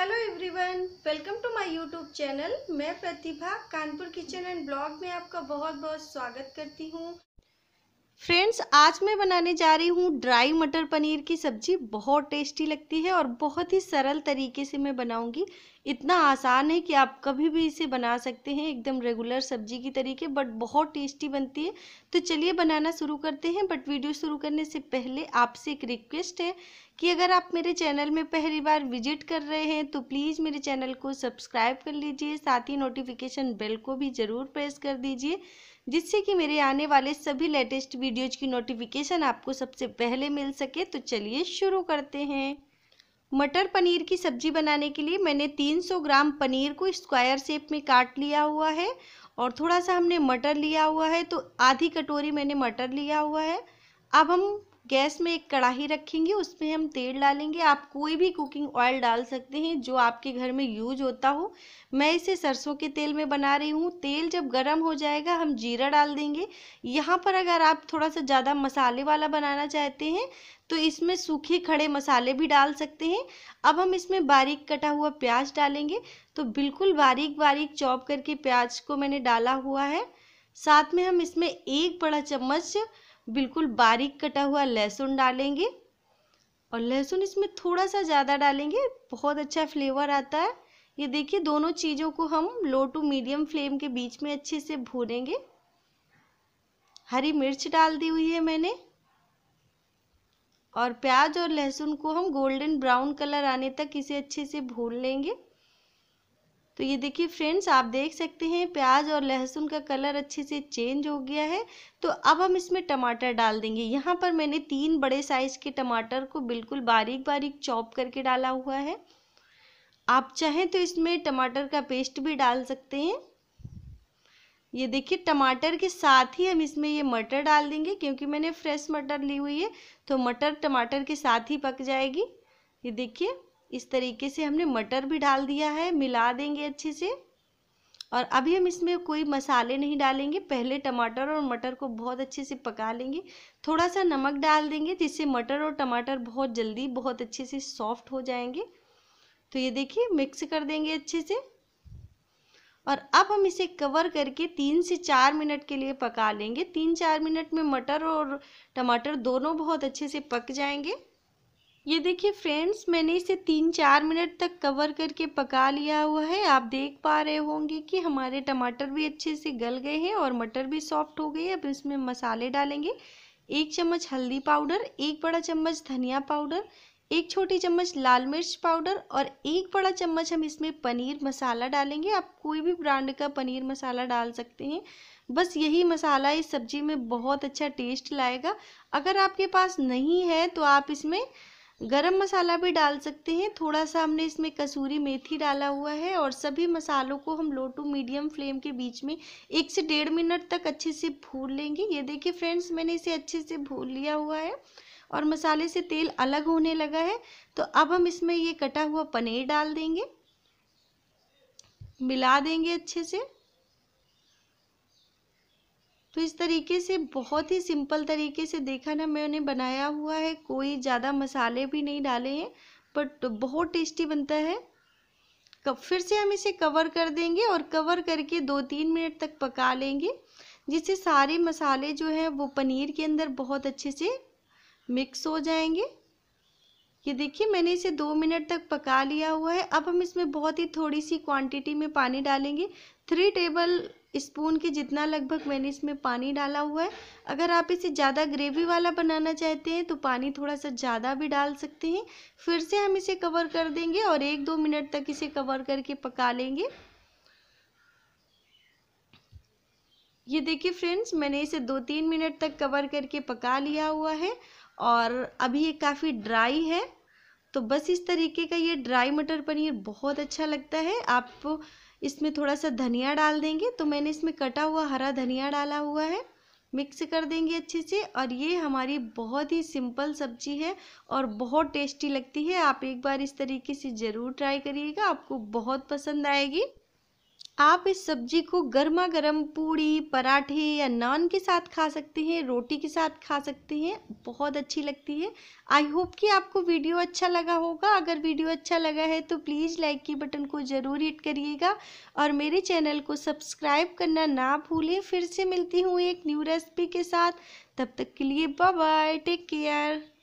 hello everyone welcome to my YouTube channel मैं Pratibha Kanpur kitchen and blog में आपका बहुत बहुत स्वागत करती हूँ फ्रेंड्स आज मैं बनाने जा रही हूँ ड्राई मटर पनीर की सब्जी बहुत टेस्टी लगती है और बहुत ही सरल तरीके से मैं बनाऊंगी इतना आसान है कि आप कभी भी इसे बना सकते हैं एकदम रेगुलर सब्जी की तरीके बट बहुत टेस्टी बनती है तो चलिए बनाना शुरू करते हैं बट वीडियो शुरू करने से पहले आपसे एक रिक्वेस्ट है कि अगर आप मेरे चैनल में पहली बार विजिट कर रहे हैं तो प्लीज़ मेरे चैनल को सब्सक्राइब कर लीजिए साथ ही नोटिफिकेशन बेल को भी ज़रूर प्रेस कर दीजिए जिससे कि मेरे आने वाले सभी लेटेस्ट वीडियोज की नोटिफिकेशन आपको सबसे पहले मिल सके तो चलिए शुरू करते हैं मटर पनीर की सब्जी बनाने के लिए मैंने 300 ग्राम पनीर को स्क्वायर शेप में काट लिया हुआ है और थोड़ा सा हमने मटर लिया हुआ है तो आधी कटोरी मैंने मटर लिया हुआ है अब हम गैस में एक कढ़ाई रखेंगे उसमें हम तेल डालेंगे आप कोई भी कुकिंग ऑयल डाल सकते हैं जो आपके घर में यूज होता हो मैं इसे सरसों के तेल में बना रही हूँ तेल जब गर्म हो जाएगा हम जीरा डाल देंगे यहाँ पर अगर आप थोड़ा सा ज़्यादा मसाले वाला बनाना चाहते हैं तो इसमें सूखे खड़े मसाले भी डाल सकते हैं अब हम इसमें बारीक कटा हुआ प्याज डालेंगे तो बिल्कुल बारीक बारीक चॉप करके प्याज को मैंने डाला हुआ है साथ में हम इसमें एक बड़ा चम्मच बिल्कुल बारीक कटा हुआ लहसुन डालेंगे और लहसुन इसमें थोड़ा सा ज़्यादा डालेंगे बहुत अच्छा फ्लेवर आता है ये देखिए दोनों चीज़ों को हम लो टू मीडियम फ्लेम के बीच में अच्छे से भूनेंगे हरी मिर्च डाल दी हुई है मैंने और प्याज और लहसुन को हम गोल्डन ब्राउन कलर आने तक इसे अच्छे से भून लेंगे तो ये देखिए फ्रेंड्स आप देख सकते हैं प्याज और लहसुन का कलर अच्छे से चेंज हो गया है तो अब हम इसमें टमाटर डाल देंगे यहाँ पर मैंने तीन बड़े साइज़ के टमाटर को बिल्कुल बारीक बारीक चॉप करके डाला हुआ है आप चाहें तो इसमें टमाटर का पेस्ट भी डाल सकते हैं ये देखिए टमाटर के साथ ही हम इसमें ये मटर डाल देंगे क्योंकि मैंने फ्रेश मटर ली हुई है तो मटर टमाटर के साथ ही पक जाएगी ये देखिए इस तरीके से हमने मटर भी डाल दिया है मिला देंगे अच्छे से और अभी हम इसमें कोई मसाले नहीं डालेंगे पहले टमाटर और मटर को बहुत अच्छे से पका लेंगे थोड़ा सा नमक डाल देंगे जिससे मटर और टमाटर बहुत जल्दी बहुत अच्छे से सॉफ्ट हो जाएंगे तो ये देखिए मिक्स कर देंगे अच्छे से और अब हम इसे कवर करके तीन से चार मिनट के लिए पका लेंगे तीन चार मिनट में मटर और टमाटर दोनों बहुत अच्छे से पक जाएंगे ये देखिए फ्रेंड्स मैंने इसे तीन चार मिनट तक कवर करके पका लिया हुआ है आप देख पा रहे होंगे कि हमारे टमाटर भी अच्छे से गल गए हैं और मटर भी सॉफ्ट हो गई है अब इसमें मसाले डालेंगे एक चम्मच हल्दी पाउडर एक बड़ा चम्मच धनिया पाउडर एक छोटी चम्मच लाल मिर्च पाउडर और एक बड़ा चम्मच हम इसमें पनीर मसाला डालेंगे आप कोई भी ब्रांड का पनीर मसाला डाल सकते हैं बस यही मसाला इस सब्ज़ी में बहुत अच्छा टेस्ट लाएगा अगर आपके पास नहीं है तो आप इसमें गरम मसाला भी डाल सकते हैं थोड़ा सा हमने इसमें कसूरी मेथी डाला हुआ है और सभी मसालों को हम लो टू मीडियम फ्लेम के बीच में एक से डेढ़ मिनट तक अच्छे से भून लेंगे ये देखिए फ्रेंड्स मैंने इसे अच्छे से भून लिया हुआ है और मसाले से तेल अलग होने लगा है तो अब हम इसमें ये कटा हुआ पनीर डाल देंगे मिला देंगे अच्छे से तो इस तरीके से बहुत ही सिंपल तरीके से देखा ना मैंने बनाया हुआ है कोई ज़्यादा मसाले भी नहीं डाले हैं बट बहुत टेस्टी बनता है कब फिर से हम इसे कवर कर देंगे और कवर करके दो तीन मिनट तक पका लेंगे जिससे सारे मसाले जो हैं वो पनीर के अंदर बहुत अच्छे से मिक्स हो जाएंगे ये देखिए मैंने इसे दो मिनट तक पका लिया हुआ है अब हम इसमें बहुत ही थोड़ी सी क्वांटिटी में पानी डालेंगे थ्री टेबल स्पून के जितना लगभग मैंने इसमें पानी डाला हुआ है अगर आप इसे ज़्यादा ग्रेवी वाला बनाना चाहते हैं तो पानी थोड़ा सा ज़्यादा भी डाल सकते हैं फिर से हम इसे कवर कर देंगे और एक दो मिनट तक इसे कवर करके पका लेंगे ये देखिए फ्रेंड्स मैंने इसे दो तीन मिनट तक कवर करके पका लिया हुआ है और अभी ये काफ़ी ड्राई है तो बस इस तरीके का ये ड्राई मटर पनीर बहुत अच्छा लगता है आप इसमें थोड़ा सा धनिया डाल देंगे तो मैंने इसमें कटा हुआ हरा धनिया डाला हुआ है मिक्स कर देंगे अच्छे से और ये हमारी बहुत ही सिंपल सब्जी है और बहुत टेस्टी लगती है आप एक बार इस तरीके से ज़रूर ट्राई करिएगा आपको बहुत पसंद आएगी आप इस सब्जी को गर्मा गर्म पूड़ी पराठे या नान के साथ खा सकते हैं रोटी के साथ खा सकते हैं बहुत अच्छी लगती है आई होप कि आपको वीडियो अच्छा लगा होगा अगर वीडियो अच्छा लगा है तो प्लीज़ लाइक के बटन को ज़रूर हिट करिएगा और मेरे चैनल को सब्सक्राइब करना ना भूलें फिर से मिलती हूँ एक न्यू रेसिपी के साथ तब तक के लिए बाय बाय टेक केयर